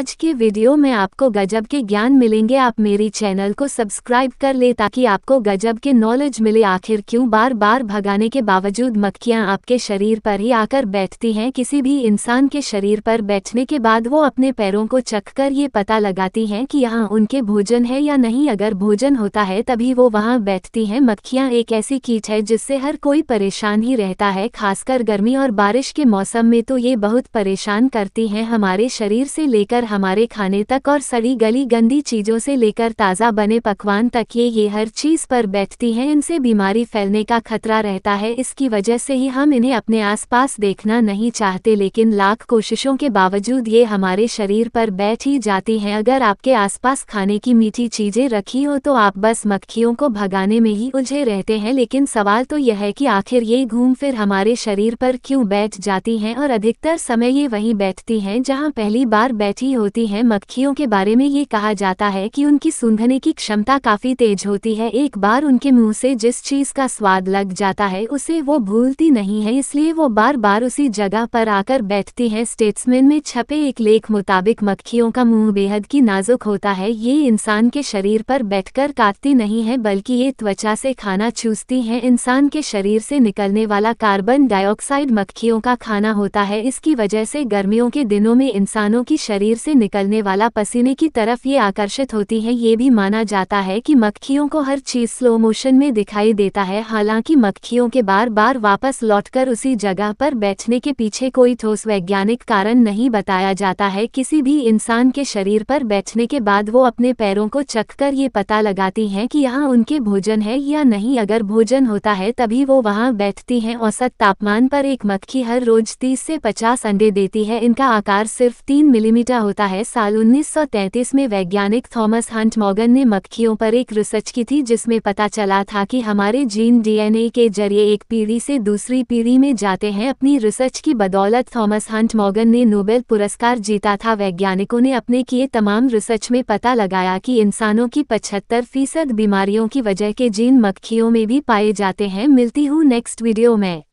आज के वीडियो में आपको गजब के ज्ञान मिलेंगे आप मेरी चैनल को सब्सक्राइब कर ले ताकि आपको गजब के नॉलेज मिले आखिर क्यों बार बार भगाने के बावजूद मक्खियां आपके शरीर पर ही आकर बैठती हैं किसी भी इंसान के शरीर पर बैठने के बाद वो अपने पैरों को चख कर ये पता लगाती है की यहाँ उनके भोजन है या नहीं अगर भोजन होता है तभी वो वहाँ बैठती है मक्खियाँ एक ऐसी कीट है जिससे हर कोई परेशान ही रहता है खासकर गर्मी और बारिश के मौसम में तो ये बहुत परेशान करती है हमारे शरीर से लेकर हमारे खाने तक और सड़ी गली गंदी चीज़ों से लेकर ताज़ा बने पकवान तक ये ये हर चीज़ पर बैठती हैं इनसे बीमारी फैलने का खतरा रहता है इसकी वजह से ही हम इन्हें अपने आसपास देखना नहीं चाहते लेकिन लाख कोशिशों के बावजूद ये हमारे शरीर पर बैठ ही जाती हैं अगर आपके आसपास खाने की मीठी चीज़ें रखी हो तो आप बस मक्खियों को भगाने में ही उलझे रहते हैं लेकिन सवाल तो यह है कि आखिर ये घूम फिर हमारे शरीर पर क्यों बैठ जाती हैं और अधिकतर समय ये वहीं बैठती हैं जहाँ पहली बार बैठी हो होती हैं मक्खियों के बारे में ये कहा जाता है कि उनकी सूंघने की क्षमता काफ़ी तेज होती है एक बार उनके मुंह से जिस चीज़ का स्वाद लग जाता है उसे वो भूलती नहीं है इसलिए वो बार बार उसी जगह पर आकर बैठती हैं स्टेट्समैन में छपे एक लेख मुताबिक मक्खियों का मुंह बेहद की नाजुक होता है ये इंसान के शरीर पर बैठ काटती नहीं है बल्कि ये त्वचा से खाना चूसती हैं इंसान के शरीर से निकलने वाला कार्बन डाइऑक्साइड मक्खियों का खाना होता है इसकी वजह से गर्मियों के दिनों में इंसानों की शरीर से निकलने वाला पसीने की तरफ ये आकर्षित होती है ये भी माना जाता है कि मक्खियों को हर चीज़ स्लो मोशन में दिखाई देता है हालांकि मक्खियों के बार बार वापस लौटकर उसी जगह पर बैठने के पीछे कोई ठोस वैज्ञानिक कारण नहीं बताया जाता है किसी भी इंसान के शरीर पर बैठने के बाद वो अपने पैरों को कर ये पता लगाती है की यहाँ उनके भोजन है या नहीं अगर भोजन होता है तभी वो वहाँ बैठती है औसत तापमान पर एक मक्खी हर रोज तीस ऐसी पचास अंडे देती है इनका आकार सिर्फ तीन मिलीमीटर होता है साल 1933 में वैज्ञानिक थॉमस हंट मॉगन ने मक्खियों पर एक रिसर्च की थी जिसमें पता चला था कि हमारे जीन डीएनए के जरिए एक पीढ़ी से दूसरी पीढ़ी में जाते हैं अपनी रिसर्च की बदौलत थॉमस हंट मॉगन ने नोबेल पुरस्कार जीता था वैज्ञानिकों ने अपने किए तमाम रिसर्च में पता लगाया कि इंसानों की पचहत्तर फीसद बीमारियों की वजह के जीन मक्खियों में भी पाए जाते हैं मिलती हूँ नेक्स्ट वीडियो में